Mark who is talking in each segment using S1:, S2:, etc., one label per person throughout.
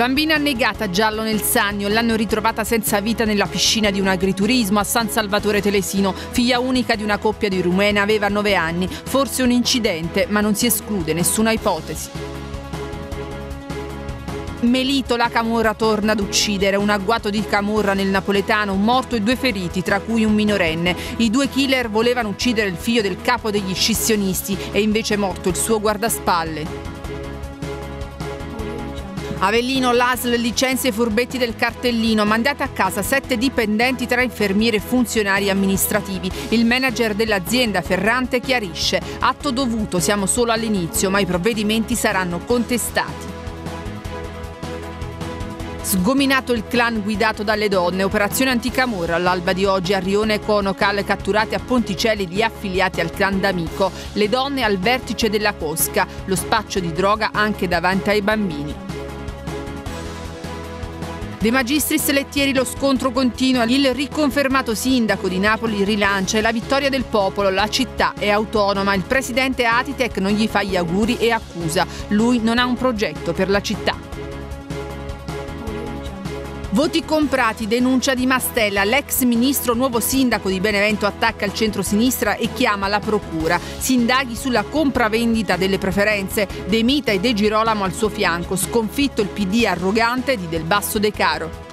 S1: Bambina annegata giallo nel Sannio, l'hanno ritrovata senza vita nella piscina di un agriturismo a San Salvatore Telesino. Figlia unica di una coppia di rumena, aveva 9 anni. Forse un incidente, ma non si esclude nessuna ipotesi. Melito la Camorra torna ad uccidere, un agguato di Camorra nel napoletano, un morto e due feriti, tra cui un minorenne. I due killer volevano uccidere il figlio del capo degli scissionisti è invece morto il suo guardaspalle. Avellino, l'ASL licenzia i furbetti del cartellino, mandate a casa sette dipendenti tra infermieri e funzionari amministrativi. Il manager dell'azienda Ferrante chiarisce, atto dovuto, siamo solo all'inizio, ma i provvedimenti saranno contestati. Sgominato il clan guidato dalle donne, operazione anticamorra all'alba di oggi a Rione Conocal, catturati a Ponticelli gli affiliati al clan d'Amico, le donne al vertice della cosca, lo spaccio di droga anche davanti ai bambini. De Magistris Lettieri lo scontro continua, il riconfermato sindaco di Napoli rilancia la vittoria del popolo, la città è autonoma, il presidente Atitec non gli fa gli auguri e accusa, lui non ha un progetto per la città. Voti comprati, denuncia di Mastella. L'ex ministro, nuovo sindaco di Benevento, attacca il centro-sinistra e chiama la procura. Si indaghi sulla compravendita delle preferenze. De Mita e De Girolamo al suo fianco. Sconfitto il PD arrogante di Del Basso De Caro.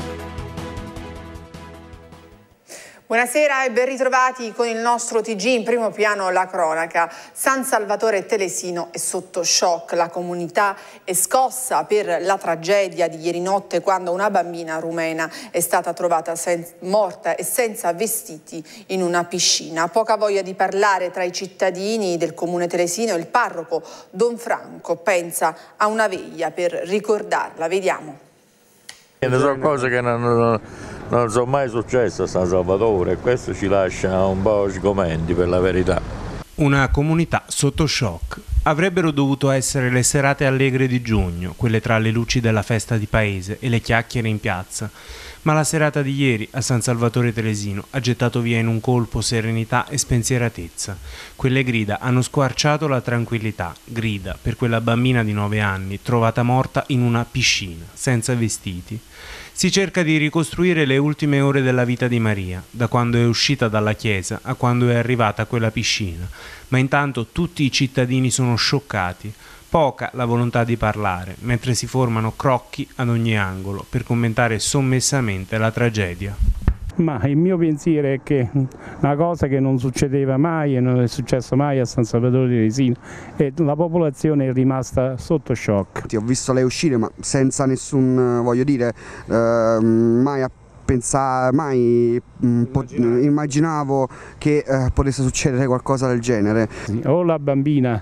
S1: Buonasera e ben ritrovati con il nostro TG in primo piano la cronaca. San Salvatore Telesino è sotto shock, la comunità è scossa per la tragedia di ieri notte quando una bambina rumena è stata trovata morta e senza vestiti in una piscina. Poca voglia di parlare tra i cittadini del comune Telesino il parroco Don Franco pensa a una veglia per ricordarla. Vediamo.
S2: Sono cose che non non sono mai successo a San Salvatore e questo ci lascia un po' sgomenti per la verità.
S3: Una comunità sotto shock. Avrebbero dovuto essere le serate allegre di giugno, quelle tra le luci della festa di paese e le chiacchiere in piazza, ma la serata di ieri a San Salvatore Telesino ha gettato via in un colpo serenità e spensieratezza. Quelle grida hanno squarciato la tranquillità, grida per quella bambina di 9 anni trovata morta in una piscina, senza vestiti si cerca di ricostruire le ultime ore della vita di Maria, da quando è uscita dalla chiesa a quando è arrivata a quella piscina, ma intanto tutti i cittadini sono scioccati, poca la volontà di parlare, mentre si formano crocchi ad ogni angolo per commentare sommessamente la tragedia ma il mio pensiero è che una cosa che non succedeva mai e non è successo mai a San Salvatore di Resino e la popolazione è rimasta sotto shock. Ti ho visto lei uscire ma senza nessun, eh, voglio dire, eh, mai appena pensa, mai mm, immaginavo. che eh, potesse succedere qualcosa del genere. O la bambina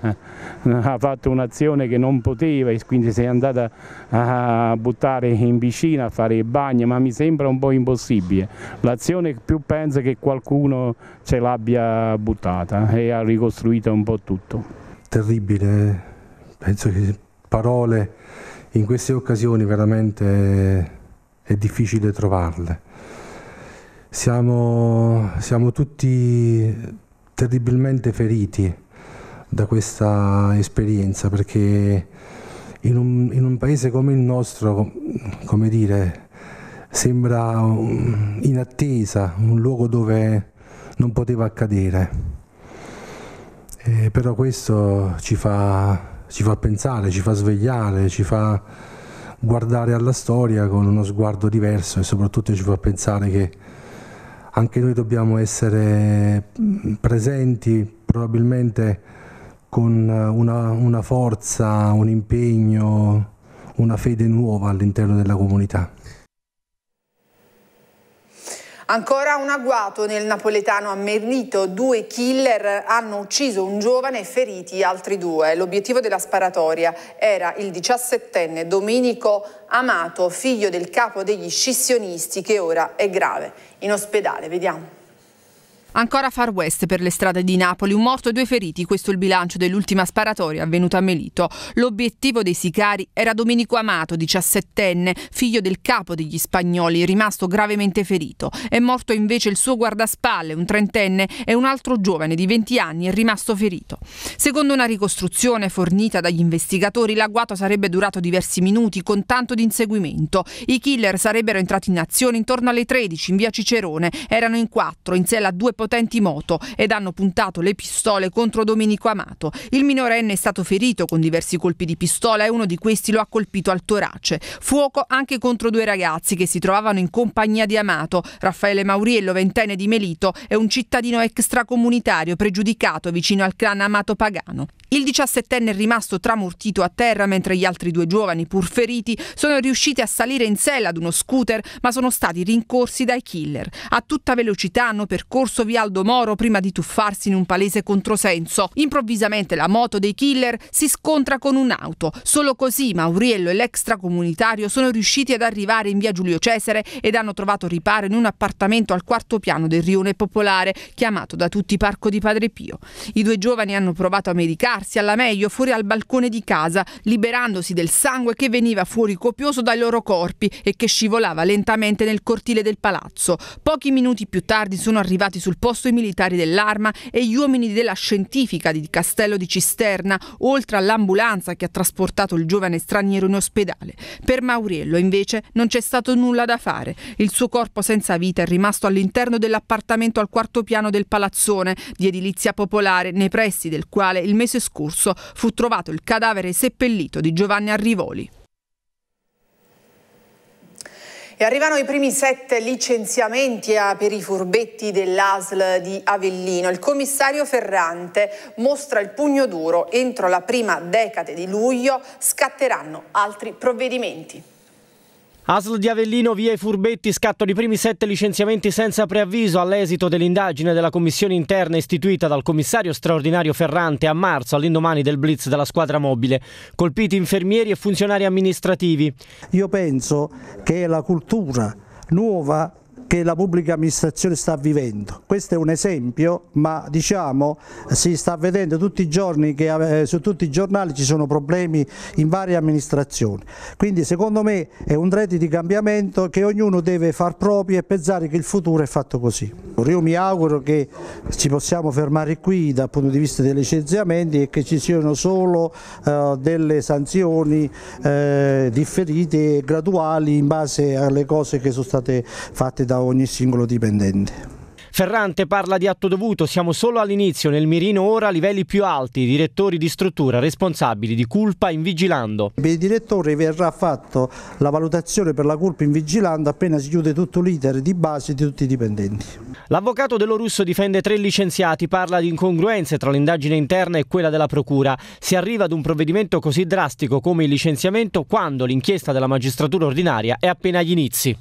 S3: ha fatto un'azione che non poteva e quindi si è andata a buttare in piscina, a fare il bagno, ma mi sembra un po' impossibile. L'azione più penso che qualcuno ce l'abbia buttata e ha ricostruito un po' tutto. Terribile, eh.
S4: penso che parole in queste occasioni veramente è difficile trovarle. Siamo, siamo tutti terribilmente feriti da questa esperienza perché in un, in un paese come il nostro, come dire, sembra in attesa, un luogo dove non poteva accadere. Eh, però questo ci fa, ci fa pensare, ci fa svegliare, ci fa guardare alla storia con uno sguardo diverso e soprattutto ci fa pensare che anche noi dobbiamo essere mm, presenti probabilmente con eh, una, una forza, un impegno, una fede nuova all'interno della comunità.
S1: Ancora un agguato nel napoletano a due killer hanno ucciso un giovane e feriti altri due. L'obiettivo della sparatoria era il 17enne Domenico Amato, figlio del capo degli scissionisti che ora è grave in ospedale. Vediamo. Ancora far west per le strade di Napoli, un morto e due feriti, questo è il bilancio dell'ultima sparatoria avvenuta a Melito. L'obiettivo dei sicari era Domenico Amato, 17enne, figlio del capo degli spagnoli, rimasto gravemente ferito. È morto invece il suo guardaspalle, un trentenne, e un altro giovane di 20 anni è rimasto ferito. Secondo una ricostruzione fornita dagli investigatori, l'agguato sarebbe durato diversi minuti con tanto di inseguimento. I killer sarebbero entrati in azione intorno alle 13 in via Cicerone, erano in quattro, in sella a due posizioni potenti moto ed hanno puntato le pistole contro Domenico Amato. Il minorenne è stato ferito con diversi colpi di pistola e uno di questi lo ha colpito al torace. Fuoco anche contro due ragazzi che si trovavano in compagnia di Amato, Raffaele Mauriello, ventenne di Melito, e un cittadino extracomunitario pregiudicato vicino al clan Amato Pagano. Il diciassettenne è rimasto tramortito a terra mentre gli altri due giovani, pur feriti, sono riusciti a salire in sella ad uno scooter ma sono stati rincorsi dai killer. A tutta velocità hanno percorso via Aldo Moro prima di tuffarsi in un palese controsenso. Improvvisamente la moto dei killer si scontra con un'auto. Solo così Mauriello e l'extracomunitario sono riusciti ad arrivare in via Giulio Cesare ed hanno trovato riparo in un appartamento al quarto piano del rione popolare, chiamato da tutti Parco di Padre Pio. I due giovani hanno provato a medicarsi alla meglio fuori al balcone di casa, liberandosi del sangue che veniva fuori copioso dai loro corpi e che scivolava lentamente nel cortile del palazzo. Pochi minuti più tardi sono arrivati sul posto i militari dell'arma e gli uomini della scientifica di Castello di Cisterna, oltre all'ambulanza che ha trasportato il giovane straniero in ospedale. Per Mauriello, invece, non c'è stato nulla da fare. Il suo corpo senza vita è rimasto all'interno dell'appartamento al quarto piano del palazzone di edilizia popolare, nei pressi del quale il mese scorso fu trovato il cadavere seppellito di Giovanni Arrivoli. E arrivano i primi sette licenziamenti per i furbetti dell'ASL di Avellino. Il commissario Ferrante mostra il pugno duro. Entro la prima decade di luglio scatteranno altri provvedimenti.
S5: Asl di Avellino via i furbetti, scattano i primi sette licenziamenti senza preavviso all'esito dell'indagine della commissione interna istituita dal commissario straordinario Ferrante a marzo all'indomani del blitz della squadra mobile, colpiti infermieri e funzionari amministrativi. Io penso che la
S3: cultura nuova che la pubblica amministrazione sta vivendo. Questo è un esempio, ma diciamo si sta vedendo tutti i giorni che eh, su tutti i giornali ci sono problemi in varie amministrazioni. Quindi secondo me è un reddito di cambiamento che ognuno deve far proprio e pensare che il futuro è fatto così. Io mi auguro che ci possiamo fermare qui dal punto di vista dei licenziamenti e che ci siano solo eh, delle sanzioni eh, differite e graduali in base alle cose che sono state fatte da da ogni singolo dipendente.
S5: Ferrante parla di atto dovuto, siamo solo all'inizio, nel mirino ora livelli più alti, direttori di struttura, responsabili di colpa in vigilando.
S3: Per i direttori verrà fatta la valutazione per la colpa in vigilando appena si chiude tutto l'iter di base di tutti i dipendenti.
S5: L'avvocato dello Russo difende tre licenziati, parla di incongruenze tra l'indagine interna e quella della procura. Si arriva ad un provvedimento così drastico come il licenziamento quando l'inchiesta della magistratura ordinaria è appena agli inizi.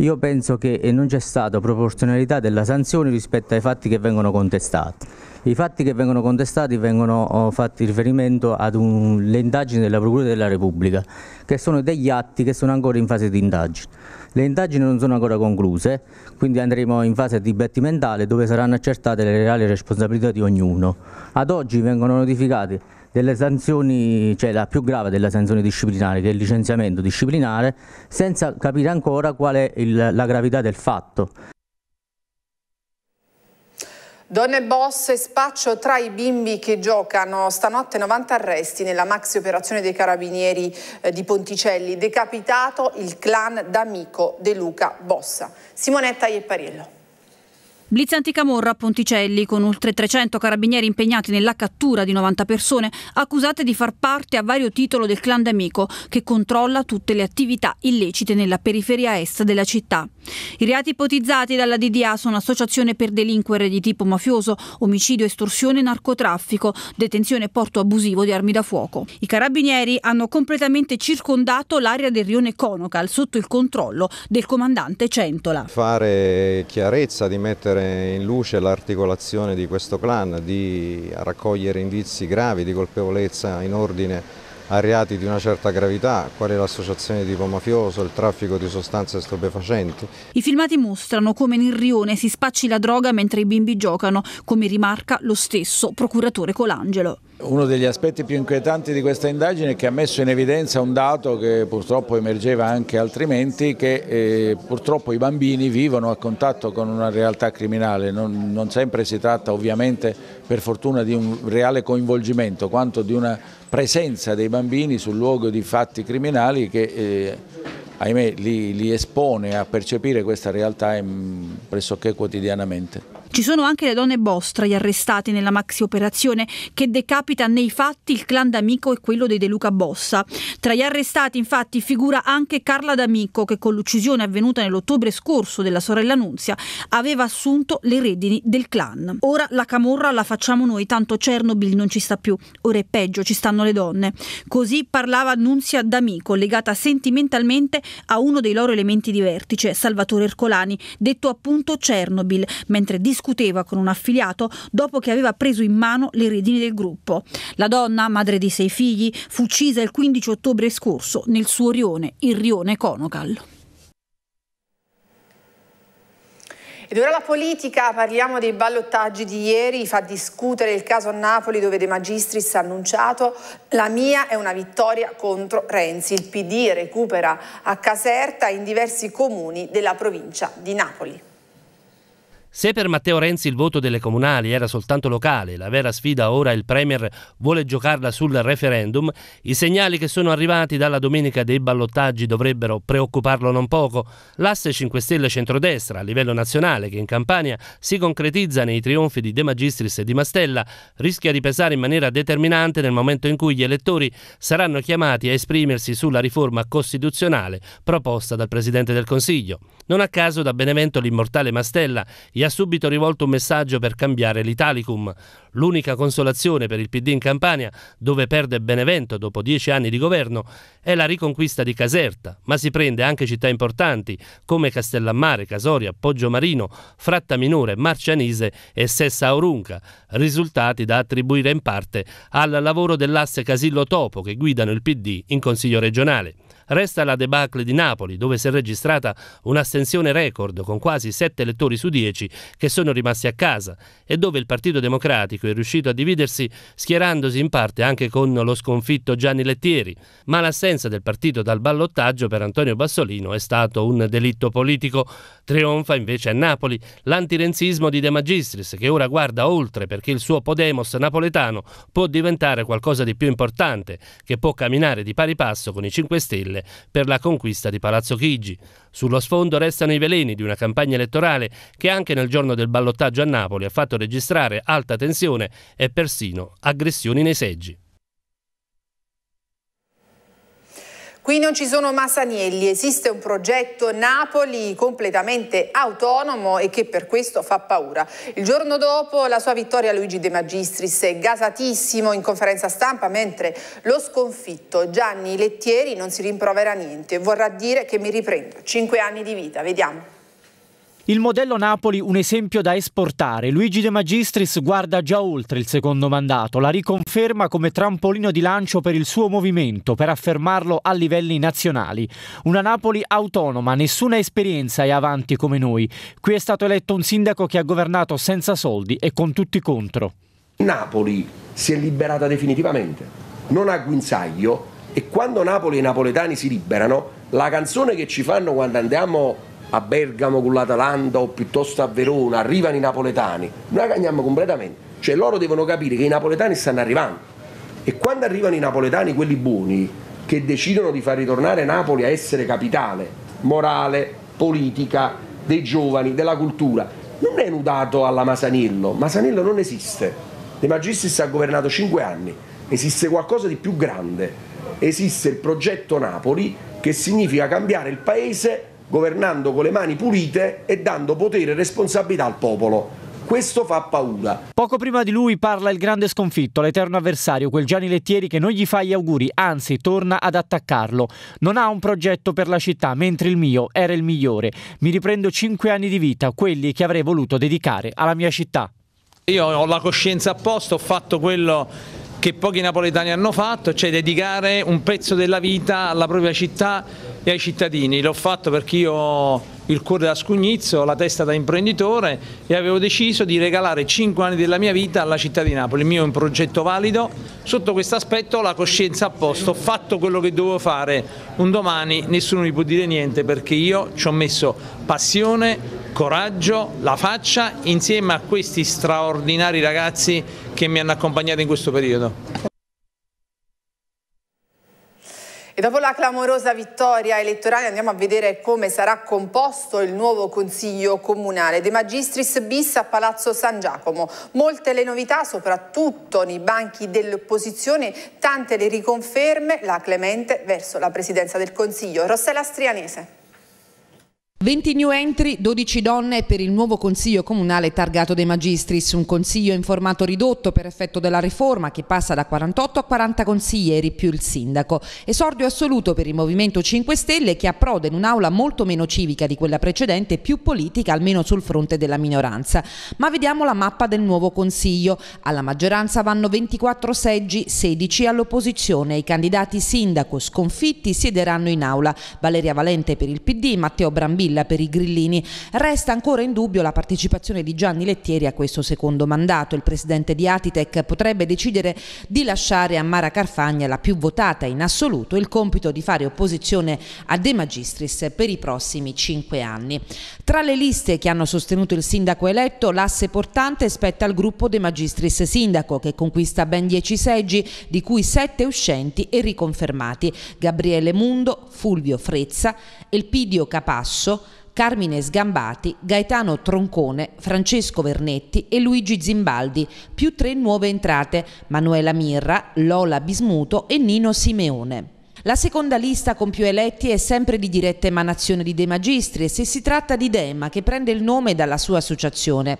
S5: Io penso che non c'è stata proporzionalità della sanzione rispetto ai fatti che vengono contestati. I fatti che vengono contestati vengono oh, fatti riferimento ad un, indagini della Procura della Repubblica, che sono degli atti che sono ancora in fase di indagine. Le indagini non sono ancora concluse, quindi andremo in fase dibattimentale dove saranno accertate le reali responsabilità di ognuno. Ad oggi vengono notificati delle sanzioni, cioè la più grave delle sanzioni disciplinari, che è il licenziamento disciplinare, senza capire ancora qual è il, la gravità del fatto.
S1: Donne boss e spaccio tra i bimbi che giocano. Stanotte 90 arresti nella maxi operazione dei carabinieri eh, di Ponticelli. Decapitato il clan d'amico De Luca Bossa. Simonetta Iepariello.
S6: Blitz anticamorra a Ponticelli con oltre 300 carabinieri impegnati nella cattura di 90 persone accusate di far parte a vario titolo del clan d'amico che controlla tutte le attività illecite nella periferia est della città. I reati ipotizzati dalla DDA sono associazione per delinquere di tipo mafioso, omicidio, estorsione, narcotraffico, detenzione e porto abusivo di armi da fuoco. I carabinieri hanno completamente circondato l'area del rione Conocal sotto il controllo del comandante Centola.
S4: Fare chiarezza di mettere mettere in luce l'articolazione di questo clan, di raccogliere indizi gravi di colpevolezza in ordine a reati di una certa gravità, quale l'associazione di tipo mafioso, il traffico di sostanze stupefacenti.
S6: I filmati mostrano come nel rione si spacci la droga mentre i bimbi giocano, come rimarca lo stesso procuratore Colangelo.
S4: Uno degli aspetti più inquietanti di questa indagine è che ha messo in evidenza un dato che purtroppo emergeva anche altrimenti, che eh, purtroppo i bambini vivono a contatto con una realtà criminale, non, non sempre si tratta ovviamente per fortuna di un reale coinvolgimento quanto di una presenza dei bambini sul luogo di fatti criminali che eh, ahimè li, li, espone a percepire questa realtà in, mm, pressoché quotidianamente.
S6: Ci sono anche le donne boss tra gli arrestati nella maxi operazione che decapita nei fatti il clan D'Amico e quello dei De Luca Bossa. Tra gli arrestati infatti figura anche Carla D'Amico che con l'uccisione avvenuta nell'ottobre scorso della sorella Nunzia aveva assunto le redini del clan. Ora la camorra la facciamo noi, tanto Chernobyl non ci sta più, ora è peggio, ci stanno le donne. Così parlava Nunzia D'Amico, legata sentimentalmente a uno dei loro elementi di vertice, Salvatore Ercolani, detto appunto Chernobyl, mentre di discuteva con un affiliato dopo che aveva preso in mano le redini del gruppo. La donna, madre di sei figli, fu uccisa il 15 ottobre scorso nel suo rione, il rione Conocal.
S1: Ed ora la politica, parliamo dei ballottaggi di ieri, fa discutere il caso a Napoli dove De Magistris ha annunciato la mia è una vittoria contro Renzi. Il PD recupera a Caserta in diversi comuni della provincia di Napoli.
S3: Se per Matteo Renzi il voto delle comunali era soltanto locale, la vera sfida ora il Premier vuole giocarla sul referendum, i segnali che sono arrivati dalla domenica dei ballottaggi dovrebbero preoccuparlo non poco. L'asse 5 Stelle centrodestra a livello nazionale, che in Campania si concretizza nei trionfi di De Magistris e di Mastella, rischia di pesare in maniera determinante nel momento in cui gli elettori saranno chiamati a esprimersi sulla riforma costituzionale proposta dal Presidente del Consiglio. Non a caso da Benevento l'immortale Mastella, gli ha subito rivolto un messaggio per cambiare l'Italicum. L'unica consolazione per il PD in Campania, dove perde Benevento dopo dieci anni di governo, è la riconquista di Caserta, ma si prende anche città importanti come Castellammare, Casoria, Poggiomarino, Fratta Minore, Marcianise e Sessa Aurunca, risultati da attribuire in parte al lavoro dell'asse Casillo Topo che guidano il PD in Consiglio regionale. Resta la debacle di Napoli, dove si è registrata un'astensione record con quasi 7 elettori su 10 che sono rimasti a casa e dove il Partito Democratico è riuscito a dividersi schierandosi in parte anche con lo sconfitto Gianni Lettieri. Ma l'assenza del partito dal ballottaggio per Antonio Bassolino è stato un delitto politico. Trionfa invece a Napoli l'antirenzismo di De Magistris che ora guarda oltre perché il suo Podemos napoletano può diventare qualcosa di più importante, che può camminare di pari passo con i 5 Stelle nazionale per la conquista di Palazzo Chigi. Sullo sfondo restano i veleni di una campagna elettorale che anche nel giorno del ballottaggio a Napoli ha fatto registrare alta tensione e persino aggressioni nei seggi.
S1: Qui non ci sono Masanielli, esiste un progetto Napoli completamente autonomo e che per questo fa paura. Il giorno dopo la sua vittoria Luigi De Magistris è gasatissimo in conferenza stampa, mentre lo sconfitto Gianni Lettieri non si rimprovera niente, e vorrà dire che mi riprendo Cinque anni di vita, vediamo.
S5: Il modello Napoli un esempio da esportare. Luigi De Magistris guarda già oltre il secondo mandato, la riconferma come trampolino di lancio per il suo movimento, per affermarlo a livelli nazionali. Una Napoli autonoma, nessuna esperienza è avanti come noi. Qui è stato eletto un sindaco che ha governato senza soldi e con tutti contro.
S7: Napoli si è liberata definitivamente, non ha guinzaglio e quando Napoli e i napoletani si liberano, la canzone che ci fanno quando andiamo a Bergamo con l'Atalanta o piuttosto a Verona, arrivano i napoletani, noi cagniamo completamente. Cioè loro devono capire che i napoletani stanno arrivando e quando arrivano i napoletani, quelli buoni, che decidono di far ritornare Napoli a essere capitale morale, politica, dei giovani, della cultura, non è nudato alla Masanillo, Masanillo non esiste. De Magistris ha governato cinque anni, esiste qualcosa di più grande, esiste il progetto Napoli che significa cambiare il paese governando con le mani pulite e dando potere e responsabilità al popolo. Questo fa paura.
S5: Poco prima di lui parla il grande sconfitto, l'eterno avversario, quel Gianni Lettieri che non gli fa gli auguri, anzi torna ad attaccarlo. Non ha un progetto per la città, mentre il mio era il migliore. Mi riprendo cinque anni di vita, quelli che avrei voluto dedicare alla mia città.
S3: Io ho la coscienza a posto, ho fatto quello che pochi napoletani hanno fatto, cioè dedicare un pezzo della vita alla propria città e ai cittadini. L'ho fatto perché io ho il cuore da scugnizzo, la testa da imprenditore e avevo deciso di regalare 5 anni della mia vita alla città di Napoli. Il mio è un progetto valido, sotto questo aspetto ho la coscienza a posto, ho fatto quello che dovevo fare. Un domani nessuno mi può dire niente perché io ci ho messo passione, coraggio, la faccia insieme a questi straordinari ragazzi che mi hanno accompagnato in questo periodo.
S1: E dopo la clamorosa vittoria elettorale andiamo a vedere come sarà composto il nuovo Consiglio Comunale De Magistris bis a Palazzo San Giacomo. Molte le novità, soprattutto nei banchi dell'opposizione, tante le riconferme, la Clemente verso la Presidenza del Consiglio. Rossella Strianese.
S8: 20 new entry, 12 donne per il nuovo Consiglio Comunale Targato dei Magistris, un consiglio in formato ridotto per effetto della riforma che passa da 48 a 40 consiglieri più il sindaco. Esordio assoluto per il Movimento 5 Stelle che approda in un'aula molto meno civica di quella precedente e più politica almeno sul fronte della minoranza. Ma vediamo la mappa del nuovo Consiglio. Alla maggioranza vanno 24 seggi, 16 all'opposizione. I candidati sindaco sconfitti siederanno in aula. Valeria Valente per il PD, Matteo Brambini Villa per i grillini, resta ancora in dubbio la partecipazione di Gianni Lettieri a questo secondo mandato. Il presidente di Atitec potrebbe decidere di lasciare a Mara Carfagna, la più votata in assoluto, il compito di fare opposizione a De Magistris per i prossimi cinque anni. Tra le liste che hanno sostenuto il sindaco eletto, l'asse portante spetta al gruppo De Magistris Sindaco, che conquista ben dieci seggi, di cui sette uscenti e riconfermati. Gabriele Mundo, Fulvio Frezza, Elpidio Capasso, Carmine Sgambati, Gaetano Troncone, Francesco Vernetti e Luigi Zimbaldi, più tre nuove entrate, Manuela Mirra, Lola Bismuto e Nino Simeone. La seconda lista con più eletti è sempre di diretta emanazione di De Magistri e si tratta di Dema che prende il nome dalla sua associazione.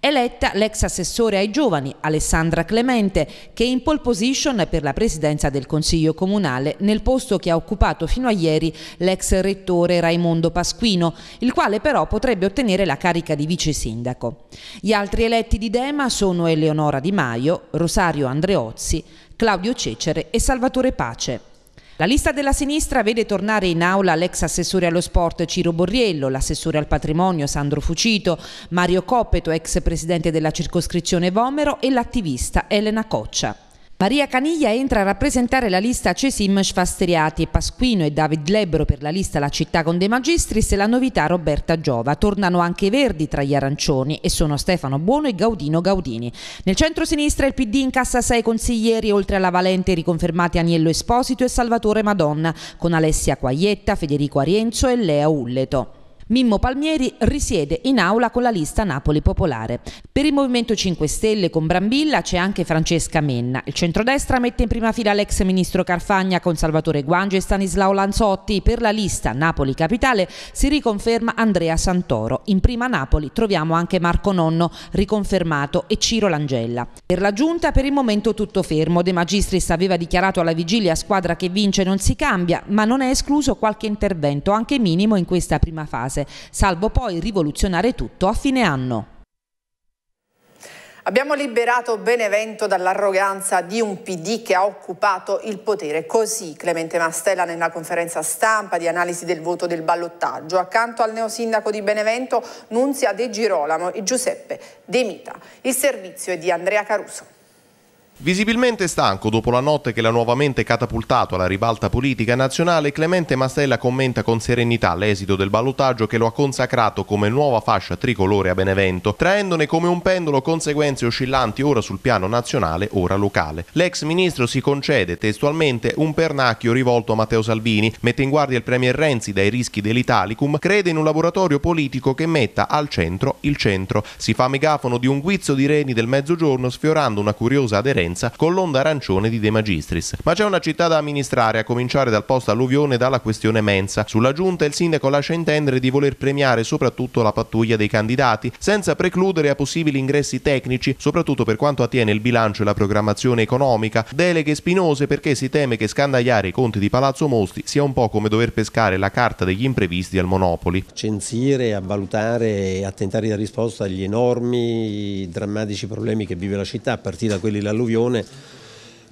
S8: Eletta l'ex assessore ai giovani Alessandra Clemente che è in pole position per la presidenza del Consiglio Comunale nel posto che ha occupato fino a ieri l'ex rettore Raimondo Pasquino, il quale però potrebbe ottenere la carica di vice sindaco. Gli altri eletti di Dema sono Eleonora Di Maio, Rosario Andreozzi, Claudio Cecere e Salvatore Pace. La lista della sinistra vede tornare in aula l'ex assessore allo sport Ciro Borriello, l'assessore al patrimonio Sandro Fucito, Mario Coppeto, ex presidente della circoscrizione Vomero e l'attivista Elena Coccia. Maria Caniglia entra a rappresentare la lista Cesim Sfasteriati, e Pasquino e David Lebro per la lista La città con De Magistris e la novità Roberta Giova. Tornano anche i verdi tra gli arancioni e sono Stefano Buono e Gaudino Gaudini. Nel centro-sinistra il PD incassa sei consiglieri, oltre alla Valente riconfermati Agnello Esposito e Salvatore Madonna, con Alessia Quaglietta, Federico Arienzo e Lea Ulleto. Mimmo Palmieri risiede in aula con la lista Napoli Popolare. Per il Movimento 5 Stelle con Brambilla c'è anche Francesca Menna. Il centrodestra mette in prima fila l'ex ministro Carfagna con Salvatore Guangio e Stanislao Lanzotti. Per la lista Napoli Capitale si riconferma Andrea Santoro. In prima Napoli troviamo anche Marco Nonno, riconfermato, e Ciro Langella. Per la giunta per il momento tutto fermo. De Magistris aveva dichiarato alla vigilia squadra che vince non si cambia, ma non è escluso qualche intervento, anche minimo, in questa prima fase salvo poi rivoluzionare tutto a fine anno.
S1: Abbiamo liberato Benevento dall'arroganza di un PD che ha occupato il potere. Così Clemente Mastella nella conferenza stampa di analisi del voto del ballottaggio. Accanto al neosindaco di Benevento Nunzia De Girolamo e Giuseppe De Mita. Il servizio è di Andrea Caruso.
S7: Visibilmente stanco dopo la notte che l'ha nuovamente catapultato alla ribalta politica nazionale, Clemente Mastella commenta con serenità l'esito del ballottaggio che lo ha consacrato come nuova fascia tricolore a Benevento, traendone come un pendolo conseguenze oscillanti ora sul piano nazionale, ora locale. L'ex ministro si concede testualmente un pernacchio rivolto a Matteo Salvini, mette in guardia il premier Renzi dai rischi dell'Italicum, crede in un laboratorio politico che metta al centro il centro, si fa megafono di un guizzo di reni del mezzogiorno sfiorando una curiosa aderenza Potenza con l'onda arancione di De Magistris. Ma c'è una città da amministrare, a cominciare dal posto alluvione e dalla questione mensa. Sulla giunta il sindaco lascia intendere di voler premiare soprattutto la pattuglia dei candidati, senza precludere a possibili ingressi tecnici, soprattutto per quanto attiene il bilancio e la programmazione economica, deleghe spinose perché si teme che scandagliare i conti di Palazzo Mosti sia un po' come dover pescare la carta degli imprevisti al Monopoli. Censire, a valutare a tentare di dare risposta agli enormi, drammatici problemi che vive la città, a partire da quelli dell'alluvione Albione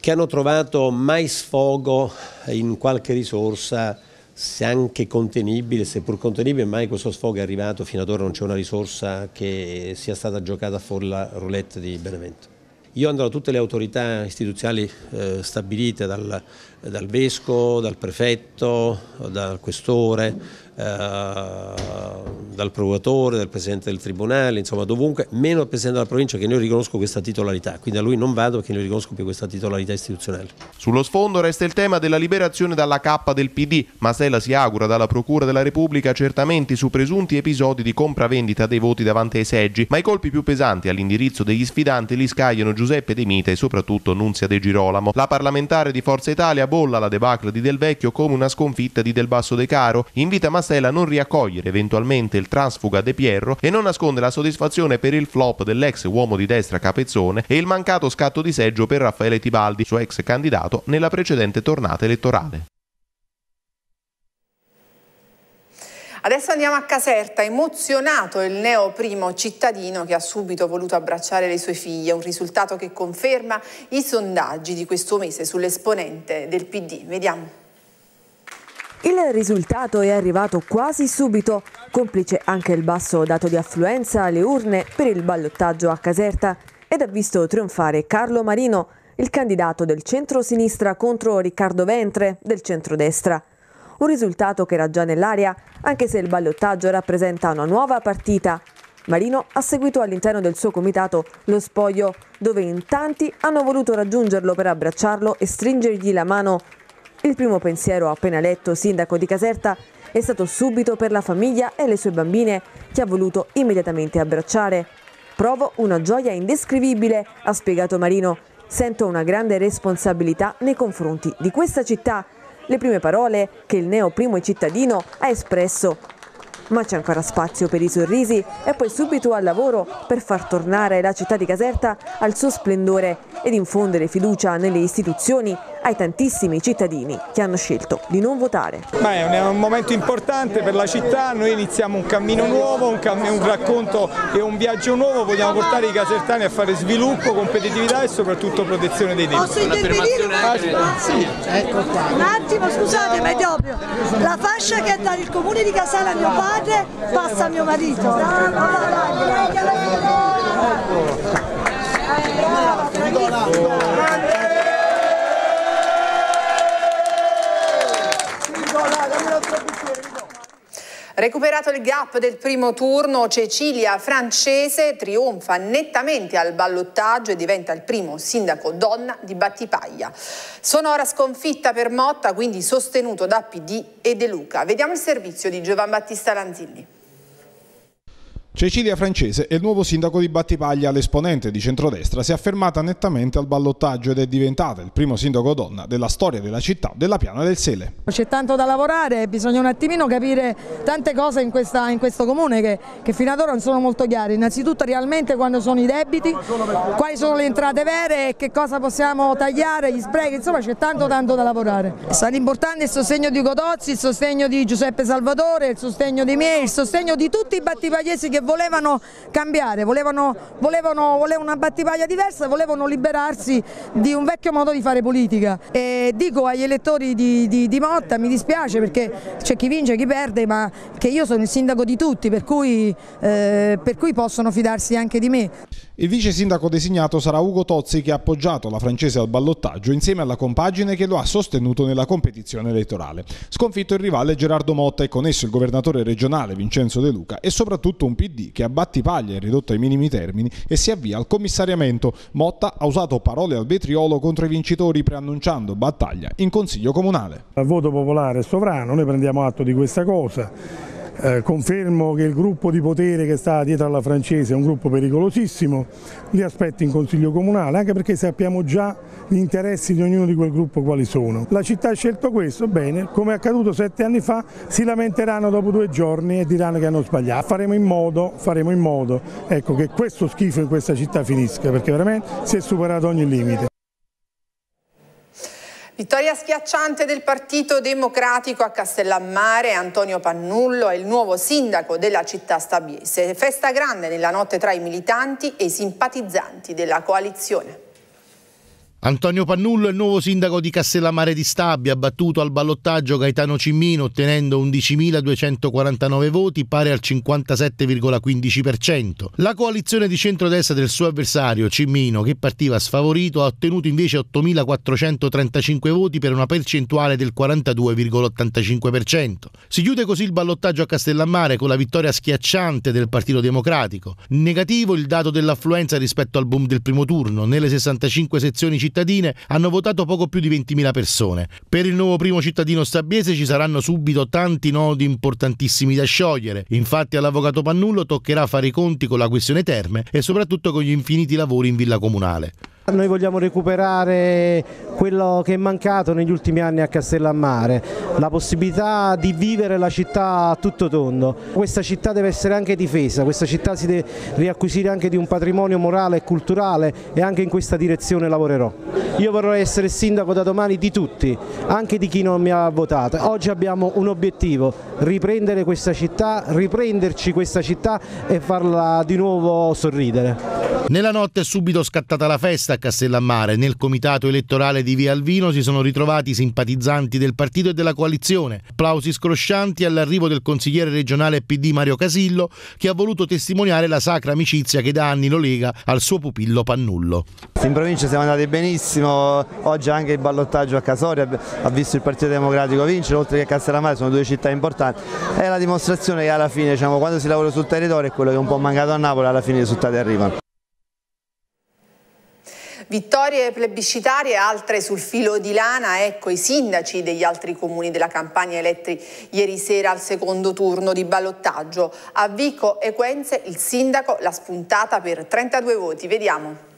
S7: che hanno trovato mai sfogo in qualche risorsa se anche contenibile, seppur contenibile, mai questo sfogo è arrivato, fino ad ora non c'è una risorsa che sia stata giocata fuori la roulette di Benevento. Io andrò a tutte le autorità istituzionali eh, stabilite dal, dal vescovo, dal prefetto, dal questore, eh, dal procuratore, dal presidente del tribunale, insomma dovunque, meno il presidente della provincia che io riconosco questa titolarità, quindi a lui non vado perché non riconosco più questa titolarità istituzionale. Sullo sfondo resta il tema della liberazione dalla cappa del PD, Masella si augura dalla Procura della Repubblica certamente su presunti episodi di compravendita dei voti davanti ai seggi, ma i colpi più pesanti all'indirizzo degli sfidanti li scagliano Giuseppe De Mita e soprattutto Nunzia De Girolamo. La parlamentare di Forza Italia bolla la debacle di Del Vecchio come una sconfitta di Del Basso De Caro, invita Masella Mastella non riaccogliere eventualmente il transfuga De Pierro e non nasconde la soddisfazione per il flop dell'ex uomo di destra Capezzone e il mancato scatto di seggio per Raffaele Tibaldi, suo ex candidato, nella precedente tornata elettorale.
S1: Adesso andiamo a Caserta, emozionato il neo primo cittadino che ha subito voluto abbracciare le sue figlie, un risultato che conferma i sondaggi di questo mese sull'esponente del PD. Vediamo.
S9: Il risultato è arrivato quasi subito, complice anche il basso dato di affluenza alle urne per il ballottaggio a Caserta ed ha visto trionfare Carlo Marino, il candidato del centro-sinistra contro Riccardo Ventre del centro-destra. Un risultato che era già nell'aria, anche se il ballottaggio rappresenta una nuova partita. Marino ha seguito all'interno del suo comitato lo spoglio, dove in tanti hanno voluto raggiungerlo per abbracciarlo e stringergli la mano il primo pensiero appena letto, sindaco di Caserta, è stato subito per la famiglia e le sue bambine che ha voluto immediatamente abbracciare. Provo una gioia indescrivibile, ha spiegato Marino. Sento una grande responsabilità nei confronti di questa città. Le prime parole che il neo primo cittadino ha espresso. Ma c'è ancora spazio per i sorrisi e poi subito al lavoro per far tornare la città di Caserta al suo splendore ed infondere fiducia nelle istituzioni ai tantissimi cittadini che hanno scelto di non votare.
S4: Ma è un momento importante per la città, noi iniziamo un cammino nuovo, un, cam un racconto e un viaggio nuovo, vogliamo portare i casertani a fare sviluppo, competitività e soprattutto protezione dei debiti. Posso intervenire?
S5: Ah, sì. ecco
S9: qua. Un attimo, scusate, ma è proprio la fascia che è dal comune di Casale a mio padre passa a mio marito. Bravo, bravo, bravo. Nicola!
S1: Nicola, dammi l'altro bicchiere, Recuperato il gap del primo turno, Cecilia Francese trionfa nettamente al ballottaggio e diventa il primo sindaco donna di Battipaglia. Sonora sconfitta per Motta, quindi sostenuto da PD e De Luca. Vediamo il servizio di Giovan Battista Lanzilli.
S4: Cecilia Francese è il nuovo sindaco di Battipaglia, l'esponente di centrodestra si è affermata nettamente al ballottaggio ed è diventata il primo sindaco donna della storia della città della Piana del Sele.
S9: C'è tanto da lavorare, bisogna un attimino capire tante cose in, questa, in questo comune che, che, fino ad ora non sono molto chiare. Innanzitutto realmente quando sono i debiti, quali sono le entrate vere e che cosa possiamo tagliare, gli sprechi, insomma c'è tanto tanto da lavorare. Sarà importante il sostegno di Godozzi, il sostegno di Giuseppe Salvatore, il sostegno di me, il sostegno di tutti i battipagliesi che volevano cambiare, volevano, volevano, volevano una battipaglia diversa, volevano liberarsi di un vecchio modo di fare politica. E dico agli elettori di, di, di Motta, mi dispiace perché c'è chi vince e chi perde, ma che io sono il sindaco di
S4: tutti, per cui, eh, per cui possono fidarsi anche di me. Il vice sindaco designato sarà Ugo Tozzi che ha appoggiato la francese al ballottaggio insieme alla compagine che lo ha sostenuto nella competizione elettorale. Sconfitto il rivale Gerardo Motta e con esso il governatore regionale Vincenzo De Luca e soprattutto un PD che a battipaglia è ridotto ai minimi termini e si avvia al commissariamento. Motta ha usato parole al vetriolo contro i vincitori preannunciando battaglia in consiglio
S10: comunale. Al voto popolare sovrano, noi prendiamo atto di questa cosa eh, confermo che il gruppo di potere che sta dietro alla francese è un gruppo pericolosissimo, li aspetto in Consiglio Comunale, anche perché sappiamo già gli interessi di ognuno di quel gruppo quali sono. La città ha scelto questo, bene, come è accaduto sette anni fa, si lamenteranno dopo due giorni e diranno che hanno sbagliato. Faremo in modo, faremo in modo ecco, che questo schifo in questa città finisca, perché veramente si è superato ogni limite.
S1: Vittoria schiacciante del Partito Democratico a Castellammare, Antonio Pannullo è il nuovo sindaco della città stabiese. Festa grande nella notte tra i militanti e i simpatizzanti della coalizione.
S2: Antonio Pannullo è il nuovo sindaco di Castellammare di Stabia, battuto al ballottaggio Gaetano Cimmino ottenendo 11.249 voti, pari al 57,15%. La coalizione di centrodestra del suo avversario Cimmino, che partiva sfavorito, ha ottenuto invece 8.435 voti per una percentuale del 42,85%. Si chiude così il ballottaggio a Castellammare con la vittoria schiacciante del Partito Democratico. Negativo il dato dell'affluenza rispetto al boom del primo turno. Nelle 65 sezioni cittadine cittadine hanno votato poco più di 20.000 persone. Per il nuovo primo cittadino stabiese ci saranno subito tanti nodi importantissimi da sciogliere. Infatti all'avvocato Pannullo toccherà fare i conti con la questione terme e soprattutto con gli infiniti lavori in villa comunale.
S5: Noi vogliamo recuperare quello che è mancato negli ultimi anni a Castellammare, la possibilità di vivere la città a tutto tondo. Questa città deve essere anche difesa, questa città si deve riacquisire anche di un patrimonio morale e culturale e anche in questa direzione lavorerò. Io vorrei essere sindaco da domani di tutti, anche di chi non mi ha votato. Oggi abbiamo un obiettivo, riprendere questa città, riprenderci questa città e farla di nuovo sorridere. Nella notte è subito
S2: scattata la festa a Castellammare, nel comitato elettorale di Via Alvino, si sono ritrovati i simpatizzanti del partito e della coalizione. Applausi scroscianti all'arrivo del consigliere regionale PD Mario Casillo, che ha voluto testimoniare la sacra amicizia che da anni lo lega al suo pupillo Pannullo.
S3: In provincia siamo andati benissimo, oggi anche il ballottaggio a Casoria ha visto il Partito Democratico vincere, oltre che a Castellammare sono due città importanti. È la dimostrazione che alla fine, diciamo, quando si lavora sul territorio è quello che un po' mancato a Napoli, alla fine i risultati arrivano.
S1: Vittorie plebiscitarie, altre sul filo di lana, ecco i sindaci degli altri comuni della campagna elettri ieri sera al secondo turno di ballottaggio. A Vico e Quenze il sindaco l'ha spuntata per 32 voti, vediamo.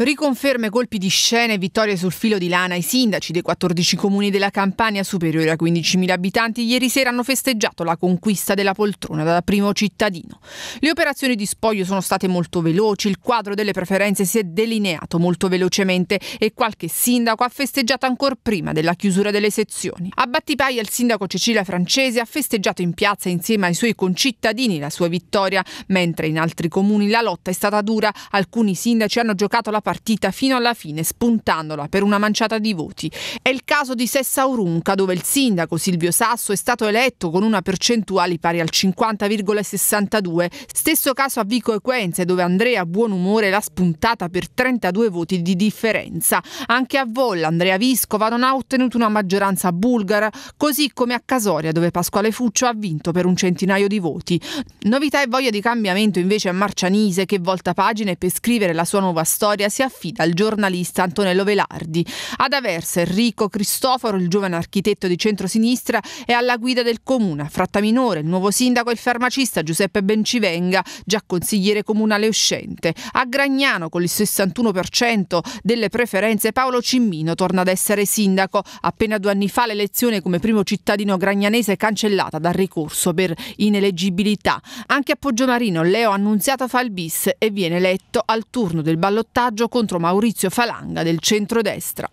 S1: Riconferme colpi di scena e vittorie sul filo di lana I sindaci dei 14 comuni della Campania superiore a 15.000 abitanti ieri sera hanno festeggiato la conquista della poltrona da primo cittadino. Le operazioni di spoglio sono state molto veloci, il quadro delle preferenze si è delineato molto velocemente e qualche sindaco ha festeggiato ancora prima della chiusura delle sezioni. A Battipaglia il sindaco Cecilia Francese ha festeggiato in piazza insieme ai suoi concittadini la sua vittoria, mentre in altri comuni la lotta è stata dura, alcuni sindaci hanno giocato la partita fino alla fine, spuntandola per una manciata di voti. È il caso di Sessa Urunca, dove il sindaco Silvio Sasso è stato eletto con una percentuale pari al 50,62. Stesso caso a Vico Equenze, dove Andrea Buonumore l'ha spuntata per 32 voti di differenza. Anche a Volla Andrea Viscova non ha ottenuto una maggioranza bulgara, così come a Casoria, dove Pasquale Fuccio ha vinto per un centinaio di voti. Novità e voglia di cambiamento invece a Marcianise, che volta pagina e per scrivere la sua nuova storia si si affida al giornalista Antonello Velardi. Ad Aversa Enrico Cristoforo, il giovane architetto di centrosinistra, è alla guida del comune. A Fratta Minore, il nuovo sindaco e il farmacista Giuseppe Bencivenga, già consigliere comunale uscente. A Gragnano, con il 61% delle preferenze, Paolo Cimmino torna ad essere sindaco. Appena due anni fa l'elezione come primo cittadino gragnanese è cancellata dal ricorso per ineleggibilità. Anche a Poggiomarino Leo Annunziata fa il bis e viene eletto al turno del ballottaggio contro Maurizio Falanga del centrodestra.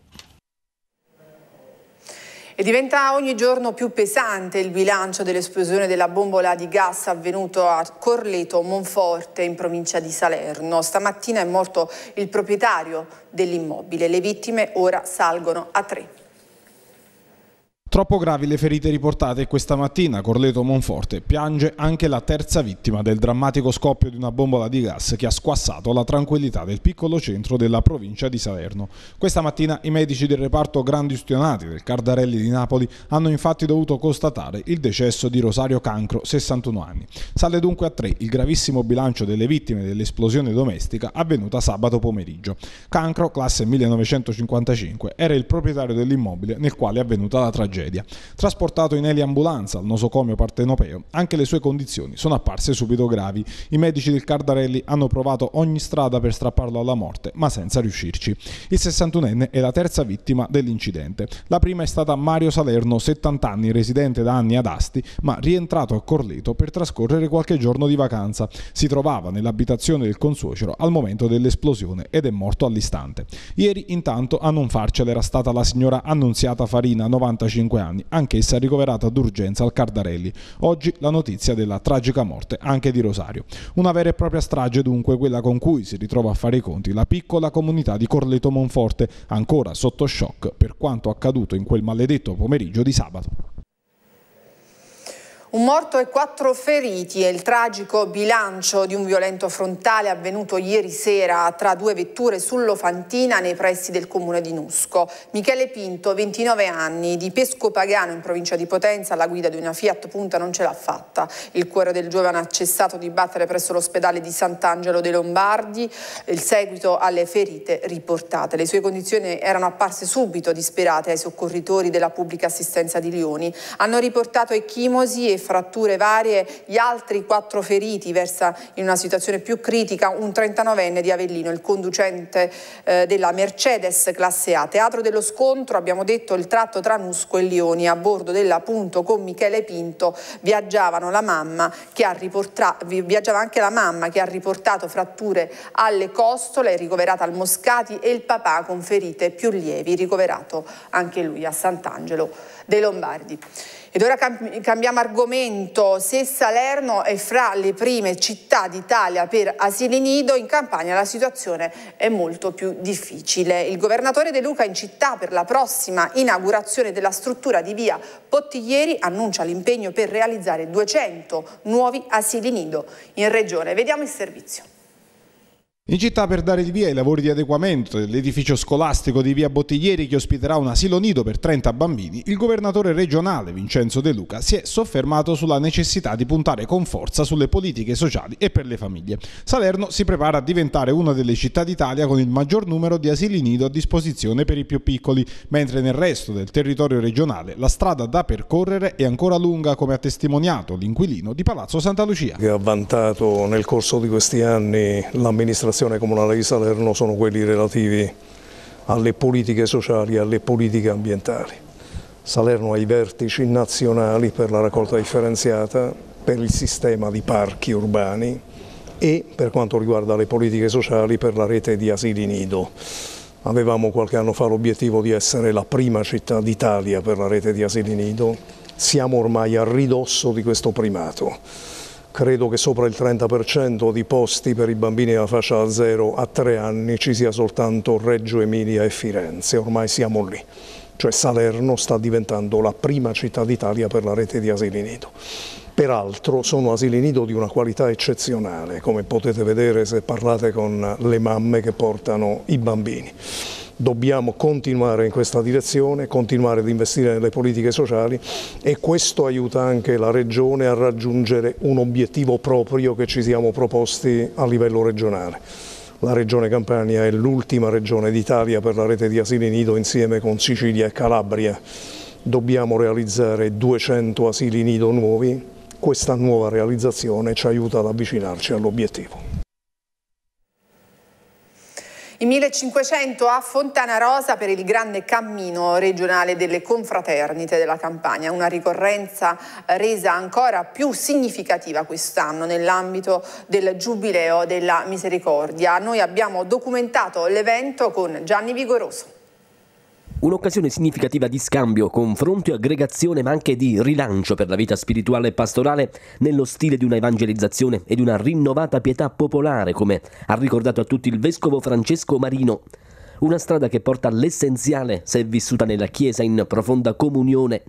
S1: E diventa ogni giorno più pesante il bilancio dell'esplosione della bombola di gas avvenuto a Corleto Monforte in provincia di Salerno. Stamattina è morto il proprietario dell'immobile. Le vittime ora salgono a tre.
S4: Troppo gravi le ferite riportate questa mattina. Corleto Monforte piange anche la terza vittima del drammatico scoppio di una bombola di gas che ha squassato la tranquillità del piccolo centro della provincia di Salerno. Questa mattina i medici del reparto Grandi grandistionati del Cardarelli di Napoli hanno infatti dovuto constatare il decesso di Rosario Cancro, 61 anni. Sale dunque a tre il gravissimo bilancio delle vittime dell'esplosione domestica avvenuta sabato pomeriggio. Cancro, classe 1955, era il proprietario dell'immobile nel quale è avvenuta la tragedia tragedia. Trasportato in eliambulanza al nosocomio partenopeo, anche le sue condizioni sono apparse subito gravi. I medici del Cardarelli hanno provato ogni strada per strapparlo alla morte, ma senza riuscirci. Il 61enne è la terza vittima dell'incidente. La prima è stata Mario Salerno, 70 anni, residente da anni ad Asti, ma rientrato a Corleto per trascorrere qualche giorno di vacanza. Si trovava nell'abitazione del consuocero al momento dell'esplosione ed è morto all'istante. Ieri, intanto, a non farcela era stata la signora Annunziata Farina, 95 45 anni, anch'essa ricoverata d'urgenza al Cardarelli. Oggi la notizia della tragica morte anche di Rosario. Una vera e propria strage dunque quella con cui si ritrova a fare i conti la piccola comunità di Corleto Monforte, ancora sotto shock per quanto accaduto in quel maledetto pomeriggio di sabato.
S1: Un morto e quattro feriti è il tragico bilancio di un violento frontale avvenuto ieri sera tra due vetture sull'Ofantina nei pressi del comune di Nusco. Michele Pinto, 29 anni, di Pesco Pagano in provincia di Potenza, alla guida di una Fiat Punta non ce l'ha fatta. Il cuore del giovane ha cessato di battere presso l'ospedale di Sant'Angelo dei Lombardi, il seguito alle ferite riportate. Le sue condizioni erano apparse subito disperate ai soccorritori della pubblica assistenza di Lioni. Hanno riportato ecchimosi e fratture varie, gli altri quattro feriti versa in una situazione più critica un 39enne di Avellino, il conducente eh, della Mercedes classe A. Teatro dello scontro, abbiamo detto, il tratto tra Nusco e Lioni. A bordo della Punto con Michele Pinto viaggiavano la mamma che ha viaggiava anche la mamma che ha riportato fratture alle costole, ricoverata al Moscati e il papà con ferite più lievi, ricoverato anche lui a Sant'Angelo dei Lombardi. Ed ora cambiamo argomento. Se Salerno è fra le prime città d'Italia per asili nido, in Campania la situazione è molto più difficile. Il governatore De Luca in città per la prossima inaugurazione della struttura di via Pottiglieri annuncia l'impegno per realizzare 200 nuovi asili nido in regione. Vediamo il servizio.
S4: In città per dare il via ai lavori di adeguamento dell'edificio scolastico di via Bottiglieri che ospiterà un asilo nido per 30 bambini, il governatore regionale Vincenzo De Luca si è soffermato sulla necessità di puntare con forza sulle politiche sociali e per le famiglie. Salerno si prepara a diventare una delle città d'Italia con il maggior numero di asili nido a disposizione per i più piccoli, mentre nel resto del territorio regionale la strada da percorrere è ancora lunga, come ha testimoniato l'inquilino di Palazzo
S10: Santa Lucia. Che ha vantato nel corso di questi anni l'amministrazione amministrazione comunale di Salerno sono quelli relativi alle politiche sociali e alle politiche ambientali. Salerno ha i vertici nazionali per la raccolta differenziata, per il sistema di parchi urbani e per quanto riguarda le politiche sociali per la rete di asili nido. Avevamo qualche anno fa l'obiettivo di essere la prima città d'Italia per la rete di asili nido, siamo ormai a ridosso di questo primato credo che sopra il 30% di posti per i bambini della fascia da 0 a 3 anni ci sia soltanto Reggio Emilia e Firenze, ormai siamo lì. Cioè Salerno sta diventando la prima città d'Italia per la rete di asili nido. Peraltro sono asili nido di una qualità eccezionale, come potete vedere se parlate con le mamme che portano i bambini dobbiamo continuare in questa direzione, continuare ad investire nelle politiche sociali e questo aiuta anche la Regione a raggiungere un obiettivo proprio che ci siamo proposti a livello regionale. La Regione Campania è l'ultima Regione d'Italia per la rete di asili nido insieme con Sicilia e Calabria. Dobbiamo realizzare 200 asili nido nuovi, questa nuova realizzazione ci aiuta ad avvicinarci all'obiettivo.
S1: I 1500 a Fontana Rosa per il grande cammino regionale delle confraternite della Campania, una ricorrenza eh, resa ancora più significativa quest'anno nell'ambito del Giubileo della Misericordia. Noi abbiamo documentato l'evento con Gianni Vigoroso.
S3: Un'occasione significativa di scambio, confronto e aggregazione, ma anche di rilancio per la vita spirituale e pastorale nello stile di una evangelizzazione e di una rinnovata pietà popolare, come ha ricordato a tutti il vescovo Francesco Marino. Una strada che porta all'essenziale se vissuta nella Chiesa in profonda comunione.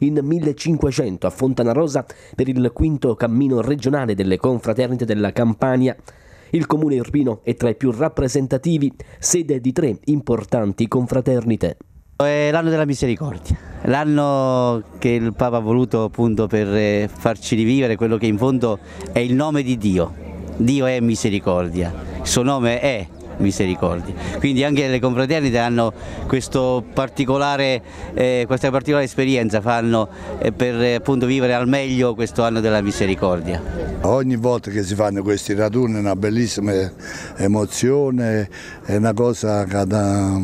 S3: In 1500 a Fontanarosa, per il quinto cammino regionale delle confraternite della Campania, il comune irpino è tra i più rappresentativi, sede di tre importanti confraternite.
S5: È l'anno della misericordia, l'anno che il Papa ha voluto appunto per eh, farci rivivere quello che in fondo è il nome di Dio. Dio è misericordia, il suo nome è Misericordi. Quindi anche le confraternite hanno particolare, eh, questa particolare esperienza, fanno eh, per appunto, vivere al meglio questo anno della misericordia.
S3: Ogni volta che si fanno questi raduni è una bellissima emozione, è una cosa che... Da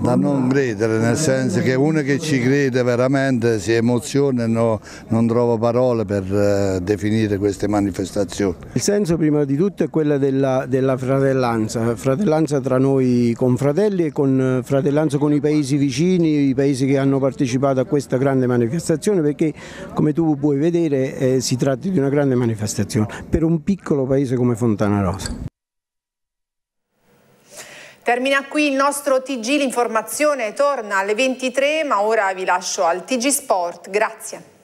S3: da non credere, nel senso che uno che ci crede veramente si emoziona e no, non trova parole per eh, definire queste manifestazioni.
S5: Il senso prima di tutto è quello della, della, fratellanza, fratellanza tra noi con fratelli e con, eh, fratellanza con i paesi vicini, i paesi che hanno partecipato a questa grande manifestazione perché come tu puoi vedere eh, si tratta di una grande manifestazione per un piccolo paese come Fontana Rosa.
S1: Termina qui il nostro TG, l'informazione torna alle 23, ma ora vi lascio al TG Sport. Grazie.